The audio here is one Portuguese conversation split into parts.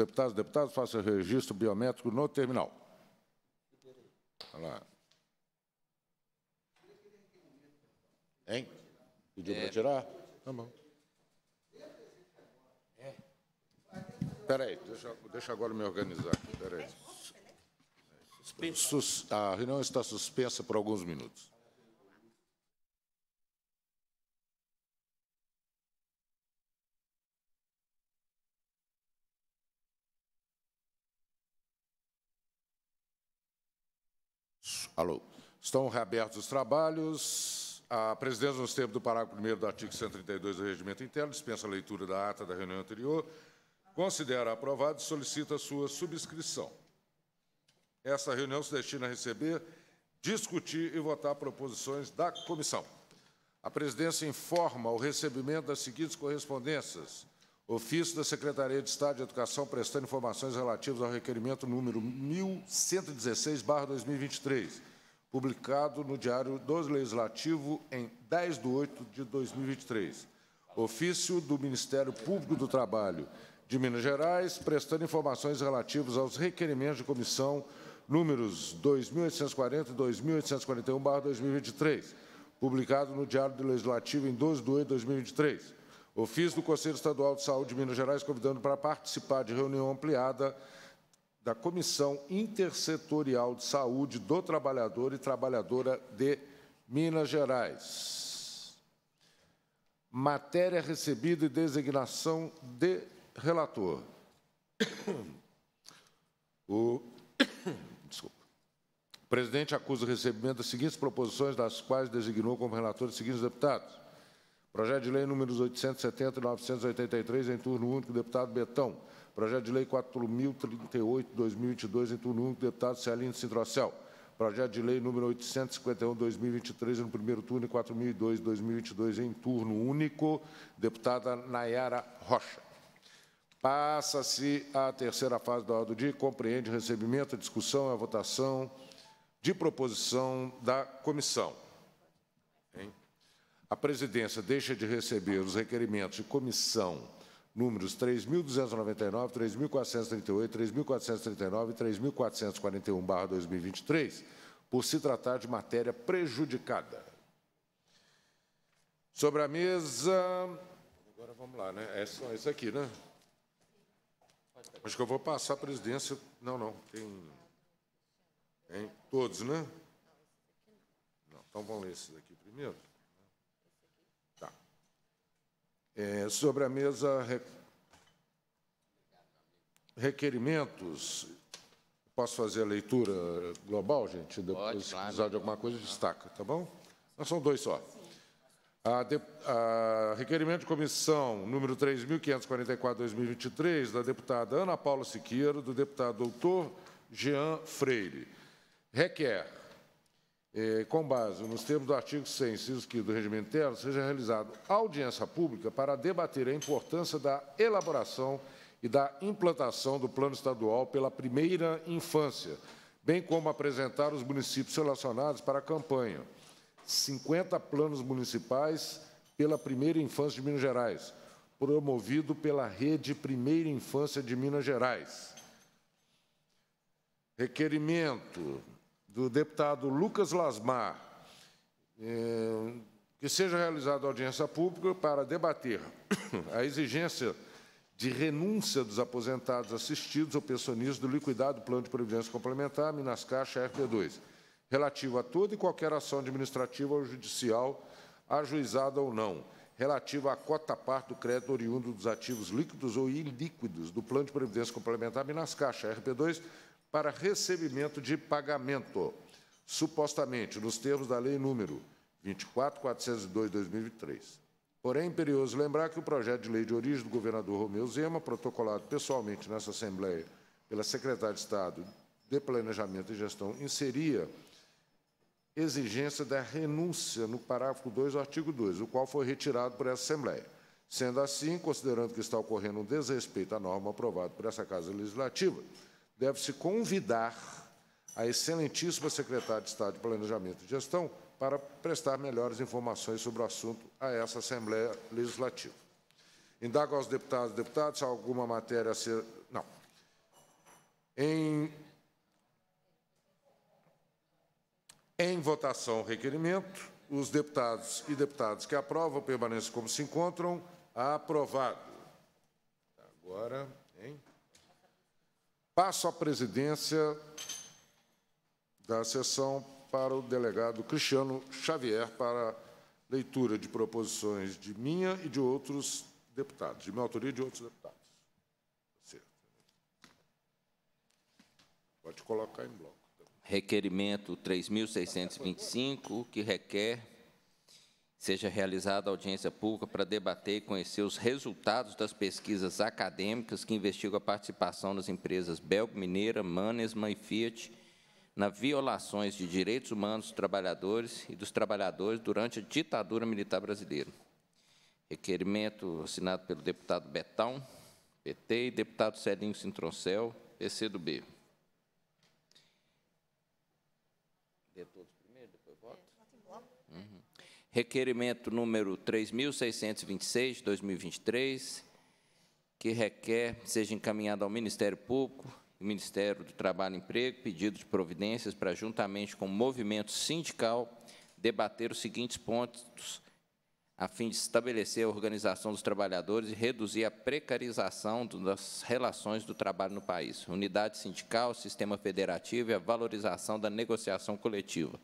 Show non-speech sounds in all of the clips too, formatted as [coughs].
deputados, deputados, faça registro biométrico no terminal. Olha lá. Hein? Pediu é. para tirar? Tá bom. Espera é. aí, deixa, deixa agora me organizar. Espera aí. A reunião está suspensa por alguns minutos. Alô. Estão reabertos os trabalhos. A presidência, nos termos do parágrafo 1 do artigo 132 do Regimento Interno, dispensa a leitura da ata da reunião anterior, considera aprovado e solicita a sua subscrição. Essa reunião se destina a receber, discutir e votar proposições da comissão. A presidência informa o recebimento das seguintes correspondências. Ofício da Secretaria de Estado de Educação prestando informações relativas ao requerimento número 1116-2023, publicado no Diário do Legislativo em 10 de 8 de 2023. Ofício do Ministério Público do Trabalho de Minas Gerais, prestando informações relativas aos requerimentos de comissão números 2840 e 2841-2023, publicado no Diário do Legislativo em 12 de 8 de 2023. Ofício do Conselho Estadual de Saúde de Minas Gerais convidando para participar de reunião ampliada da Comissão Intersetorial de Saúde do Trabalhador e Trabalhadora de Minas Gerais. Matéria recebida e designação de relator. O, [coughs] desculpa, o presidente acusa o recebimento das seguintes proposições, das quais designou como relator os seguintes deputados. Projeto de Lei números 870 e 983, em turno único, deputado Betão. Projeto de Lei 4038, 2022, em turno único, deputado Celino Sintrocel. Projeto de Lei número 851, 2023, no primeiro turno, e 4002, 2022, em turno único, deputada Nayara Rocha. Passa-se à terceira fase da ordem do dia, compreende recebimento, a discussão e a votação de proposição da comissão. Hein? a presidência deixa de receber os requerimentos de comissão números 3.299, 3.438, 3.439 e 3.441-2023, por se tratar de matéria prejudicada. Sobre a mesa... Agora vamos lá, né? É só isso aqui, né? Acho que eu vou passar a presidência... Não, não, tem... Tem todos, né? Não, então vamos ler esses aqui primeiro. É, sobre a mesa, requerimentos. Posso fazer a leitura global, gente? Depois, Pode, se precisar de alguma coisa, destaca, tá bom? Mas são dois só. A, de... a requerimento de comissão número 3.544-2023, da deputada Ana Paula Siqueiro, do deputado doutor Jean Freire, requer eh, com base nos termos do artigo 100, inciso 5 do Regimento Interno, seja realizada audiência pública para debater a importância da elaboração e da implantação do Plano Estadual pela Primeira Infância, bem como apresentar os municípios relacionados para a campanha. 50 planos municipais pela Primeira Infância de Minas Gerais, promovido pela Rede Primeira Infância de Minas Gerais. Requerimento do deputado Lucas Lasmar, eh, que seja realizada audiência pública para debater [coughs] a exigência de renúncia dos aposentados assistidos ou pensionistas do liquidado plano de previdência complementar Minas Caixa RP2, relativo a toda e qualquer ação administrativa ou judicial, ajuizada ou não, relativo à cota parte do crédito oriundo dos ativos líquidos ou ilíquidos do plano de previdência complementar Minas Caixa RP2, para recebimento de pagamento, supostamente nos termos da Lei número 24402 2003 Porém, imperioso lembrar que o projeto de lei de origem do governador Romeu Zema, protocolado pessoalmente nessa Assembleia pela Secretaria de Estado de Planejamento e Gestão, inseria exigência da renúncia no parágrafo 2 do artigo 2, o qual foi retirado por essa Assembleia. Sendo assim, considerando que está ocorrendo um desrespeito à norma aprovada por essa Casa Legislativa, deve-se convidar a excelentíssima secretária de Estado de Planejamento e Gestão para prestar melhores informações sobre o assunto a essa Assembleia Legislativa. Indago aos deputados e deputadas se há alguma matéria a ser... Não. Em... em votação o requerimento, os deputados e deputadas que aprovam permanecem como se encontram. Aprovado. Agora... Passo a presidência da sessão para o delegado Cristiano Xavier para leitura de proposições de minha e de outros deputados, de minha autoria e de outros deputados. Pode colocar em bloco. Requerimento 3.625, que requer Seja realizada audiência pública para debater e conhecer os resultados das pesquisas acadêmicas que investigam a participação das empresas Belgo, Mineira, Manesma e Fiat na violações de direitos humanos dos trabalhadores e dos trabalhadores durante a ditadura militar brasileira. Requerimento assinado pelo deputado Betão, PT, e deputado Celinho Sintroncel, PCdoB. requerimento número 3.626, de 2023, que requer seja encaminhado ao Ministério Público, Ministério do Trabalho e Emprego, pedido de providências para, juntamente com o movimento sindical, debater os seguintes pontos a fim de estabelecer a organização dos trabalhadores e reduzir a precarização das relações do trabalho no país, unidade sindical, sistema federativo e a valorização da negociação coletiva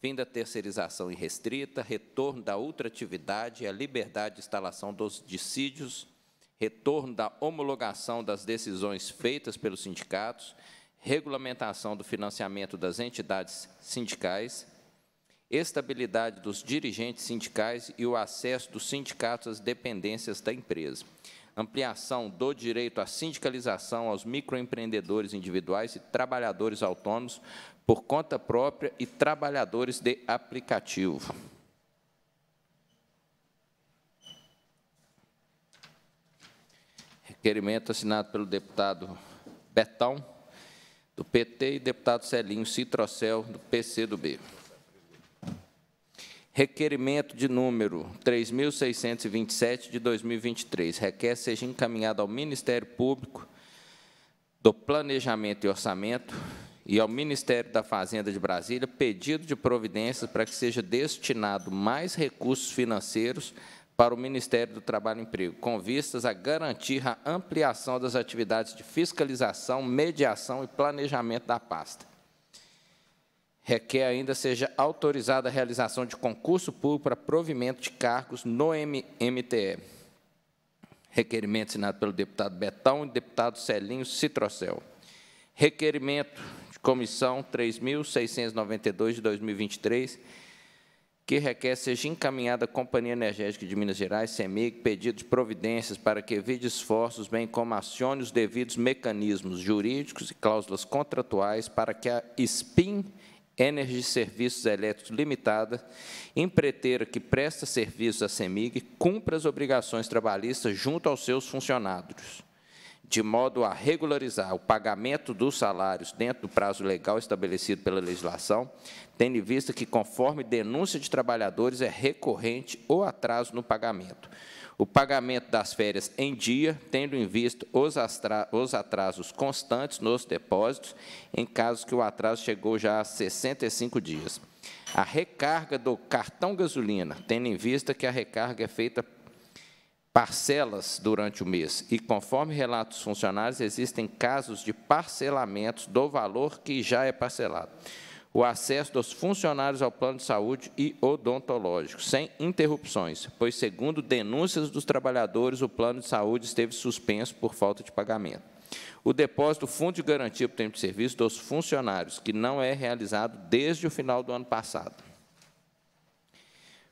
fim da terceirização irrestrita, retorno da ultratividade e a liberdade de instalação dos dissídios, retorno da homologação das decisões feitas pelos sindicatos, regulamentação do financiamento das entidades sindicais, estabilidade dos dirigentes sindicais e o acesso dos sindicatos às dependências da empresa ampliação do direito à sindicalização aos microempreendedores individuais e trabalhadores autônomos por conta própria e trabalhadores de aplicativo. Requerimento assinado pelo deputado Betão, do PT, e deputado Celinho Citrocel, do PCdoB. do B. Requerimento de número 3.627 de 2023. Requer seja encaminhado ao Ministério Público do Planejamento e Orçamento e ao Ministério da Fazenda de Brasília pedido de providências para que seja destinado mais recursos financeiros para o Ministério do Trabalho e Emprego, com vistas a garantir a ampliação das atividades de fiscalização, mediação e planejamento da pasta requer ainda seja autorizada a realização de concurso público para provimento de cargos no MTE. Requerimento assinado pelo deputado Betão e deputado Celinho Citrocel. Requerimento de comissão 3.692 de 2023, que requer seja encaminhada à Companhia Energética de Minas Gerais, CEMIG, pedido de providências para que evite esforços, bem como acione os devidos mecanismos jurídicos e cláusulas contratuais para que a SPIN Energy Serviços Elétricos Limitada, empreiteira que presta serviços à CEMIG, cumpra as obrigações trabalhistas junto aos seus funcionários, de modo a regularizar o pagamento dos salários dentro do prazo legal estabelecido pela legislação, tendo em vista que, conforme denúncia de trabalhadores, é recorrente o atraso no pagamento o pagamento das férias em dia, tendo em vista os, atrasos constantes nos depósitos, em casos que o atraso chegou já a 65 dias. A recarga do cartão gasolina, tendo em vista que a recarga é feita parcelas durante o mês e, conforme relatos funcionários, existem casos de parcelamentos do valor que já é parcelado o acesso dos funcionários ao plano de saúde e odontológico, sem interrupções, pois, segundo denúncias dos trabalhadores, o plano de saúde esteve suspenso por falta de pagamento. O depósito do Fundo de Garantia para o Tempo de Serviço dos funcionários, que não é realizado desde o final do ano passado.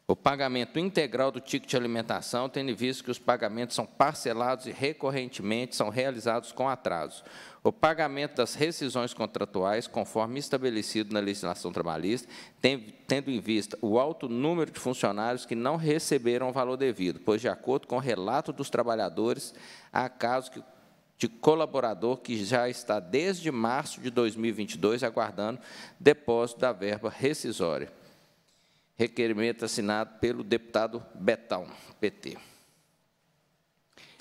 O pagamento integral do ticket de alimentação, tendo visto que os pagamentos são parcelados e recorrentemente são realizados com atraso. O pagamento das rescisões contratuais, conforme estabelecido na legislação trabalhista, tem, tendo em vista o alto número de funcionários que não receberam o valor devido, pois, de acordo com o relato dos trabalhadores, há casos que, de colaborador que já está desde março de 2022 aguardando depósito da verba rescisória. Requerimento assinado pelo deputado Betão, PT.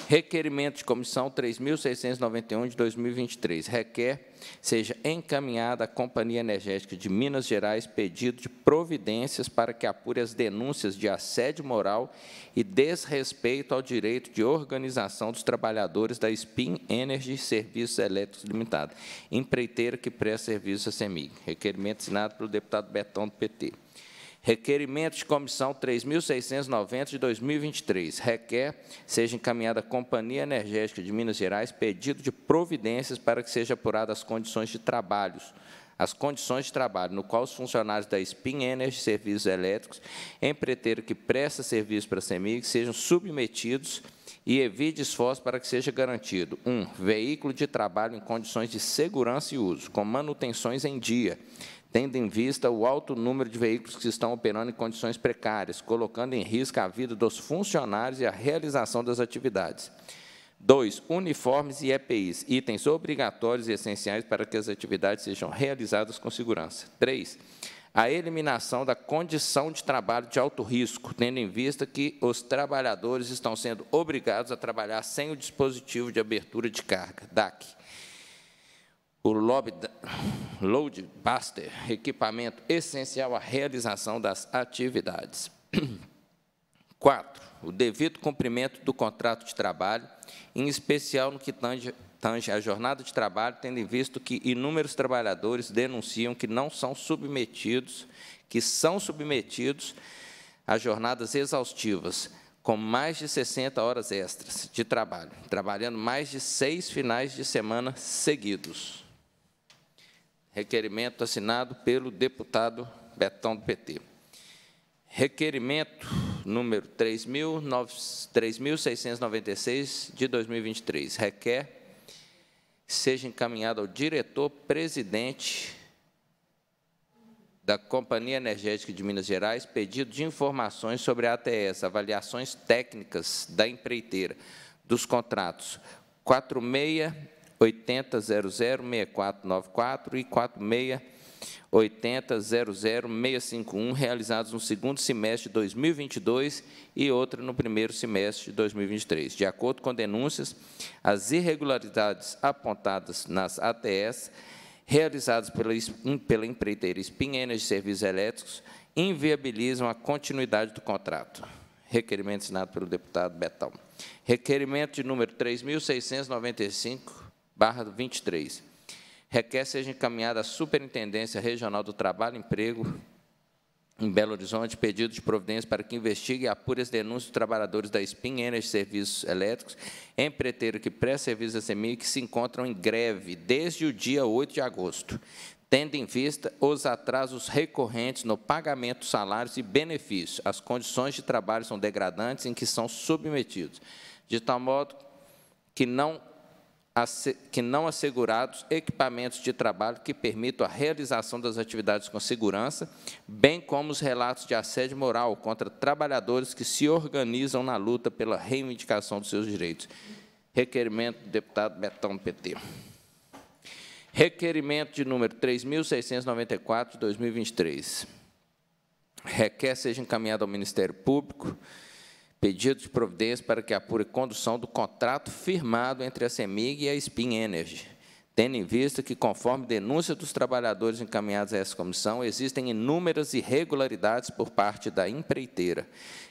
Requerimento de comissão 3.691 de 2023. Requer seja encaminhada à Companhia Energética de Minas Gerais pedido de providências para que apure as denúncias de assédio moral e desrespeito ao direito de organização dos trabalhadores da Spin Energy Serviços Elétricos Limitada, empreiteira que presta serviço à CEMIG. Requerimento assinado pelo deputado Betão, do PT. Requerimento de comissão 3.690 de 2023. Requer seja encaminhada à Companhia Energética de Minas Gerais pedido de providências para que seja apurada as condições de trabalhos as condições de trabalho no qual os funcionários da Spin Energy Serviços Elétricos, empreiteiro que presta serviço para a CEMIG, sejam submetidos e evite esforço para que seja garantido 1. Um, veículo de trabalho em condições de segurança e uso, com manutenções em dia, tendo em vista o alto número de veículos que estão operando em condições precárias, colocando em risco a vida dos funcionários e a realização das atividades. 2. Uniformes e EPIs, itens obrigatórios e essenciais para que as atividades sejam realizadas com segurança. 3. A eliminação da condição de trabalho de alto risco, tendo em vista que os trabalhadores estão sendo obrigados a trabalhar sem o dispositivo de abertura de carga, DAC o load buster, equipamento essencial à realização das atividades. 4. [clears throat] O devido cumprimento do contrato de trabalho, em especial no que tange, tange a jornada de trabalho, tendo em visto que inúmeros trabalhadores denunciam que não são submetidos, que são submetidos a jornadas exaustivas, com mais de 60 horas extras de trabalho, trabalhando mais de seis finais de semana seguidos. Requerimento assinado pelo deputado Betão do PT. Requerimento número 3.696 de 2023 requer seja encaminhado ao diretor-presidente da Companhia Energética de Minas Gerais pedido de informações sobre a ATS, avaliações técnicas da empreiteira dos contratos 46 80006494 e 46800061, realizados no segundo semestre de 2022 e outra no primeiro semestre de 2023. De acordo com denúncias, as irregularidades apontadas nas ATS realizadas pela, pela empreiteira Espinhenas de Serviços Elétricos inviabilizam a continuidade do contrato. Requerimento assinado pelo deputado Betão. Requerimento de número 3.695, barra 23. Requer seja encaminhada à Superintendência Regional do Trabalho e Emprego em Belo Horizonte pedido de providência para que investigue e apure as denúncias dos trabalhadores da SPIN Energy Serviços Elétricos, empreiteiro que presta serviço à e que se encontram em greve desde o dia 8 de agosto, tendo em vista os atrasos recorrentes no pagamento dos salários e benefícios. As condições de trabalho são degradantes em que são submetidos, de tal modo que não que não assegurados equipamentos de trabalho que permitam a realização das atividades com segurança, bem como os relatos de assédio moral contra trabalhadores que se organizam na luta pela reivindicação dos seus direitos. Requerimento do deputado Betão, PT. Requerimento de número 3.694, de 2023. Requer seja encaminhado ao Ministério Público pedido de providência para que apure condução do contrato firmado entre a CEMIG e a Spin Energy, tendo em vista que, conforme denúncia dos trabalhadores encaminhados a essa comissão, existem inúmeras irregularidades por parte da empreiteira,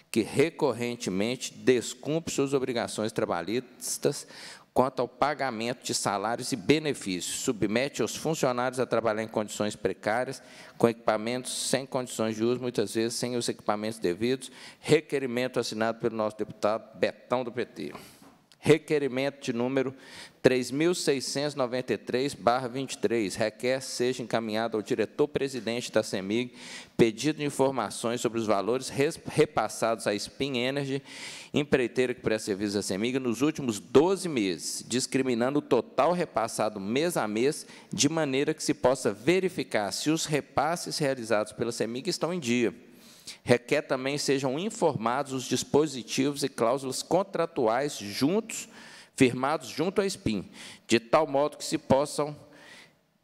que recorrentemente descumpre suas obrigações trabalhistas, quanto ao pagamento de salários e benefícios. Submete os funcionários a trabalhar em condições precárias, com equipamentos sem condições de uso, muitas vezes sem os equipamentos devidos. Requerimento assinado pelo nosso deputado Betão do PT. Requerimento de número 3.693-23, requer seja encaminhado ao diretor-presidente da CEMIG pedido de informações sobre os valores repassados à Spin Energy, empreiteira que presta serviço à CEMIG, nos últimos 12 meses, discriminando o total repassado mês a mês, de maneira que se possa verificar se os repasses realizados pela CEMIG estão em dia Requer também sejam informados os dispositivos e cláusulas contratuais juntos, firmados junto à SPIN, de tal modo que se possam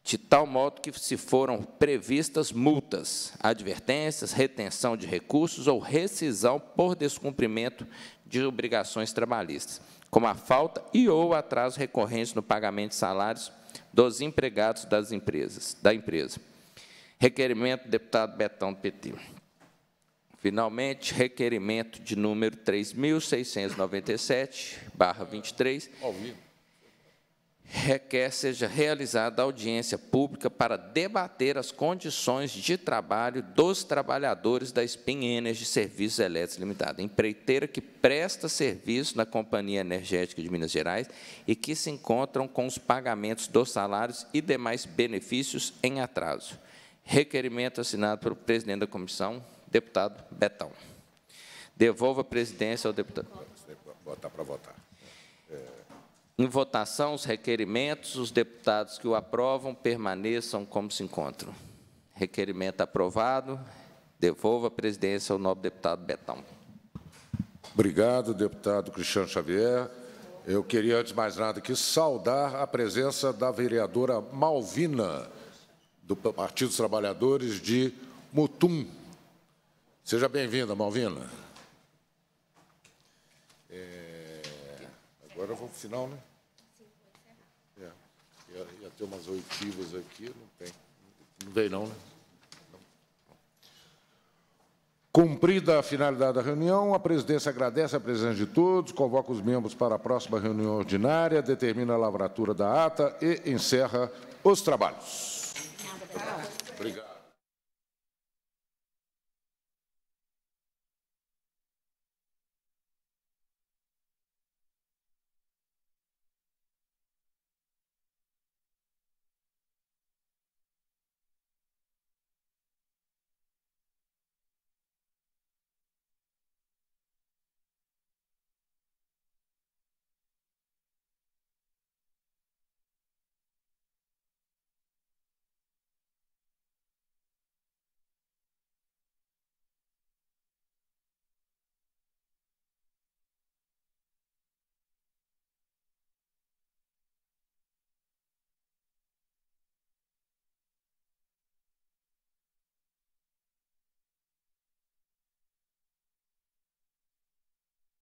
de tal modo que se foram previstas multas, advertências, retenção de recursos ou rescisão por descumprimento de obrigações trabalhistas, como a falta e ou atraso recorrente no pagamento de salários dos empregados das empresas, da empresa. Requerimento do deputado Betão do PT. Finalmente, requerimento de número 3.697-23, requer seja realizada audiência pública para debater as condições de trabalho dos trabalhadores da Spin Energy Serviços Elétricos Limitada, empreiteira que presta serviço na Companhia Energética de Minas Gerais e que se encontram com os pagamentos dos salários e demais benefícios em atraso. Requerimento assinado pelo presidente da comissão, deputado Betão. Devolvo a presidência ao deputado. Botar para votar. Em votação, os requerimentos, os deputados que o aprovam permaneçam como se encontram. Requerimento aprovado. Devolvo a presidência ao nobre deputado Betão. Obrigado, deputado Cristiano Xavier. Eu queria, antes de mais nada, que saudar a presença da vereadora Malvina, do Partido dos Trabalhadores de Mutum, Seja bem-vinda, Malvina. É... Agora vou para o final, né? É. Ia, ia ter umas oitivas aqui, não tem. Não veio, não, né? Cumprida a finalidade da reunião, a presidência agradece a presença de todos, convoca os membros para a próxima reunião ordinária, determina a lavratura da ata e encerra os trabalhos. Obrigado.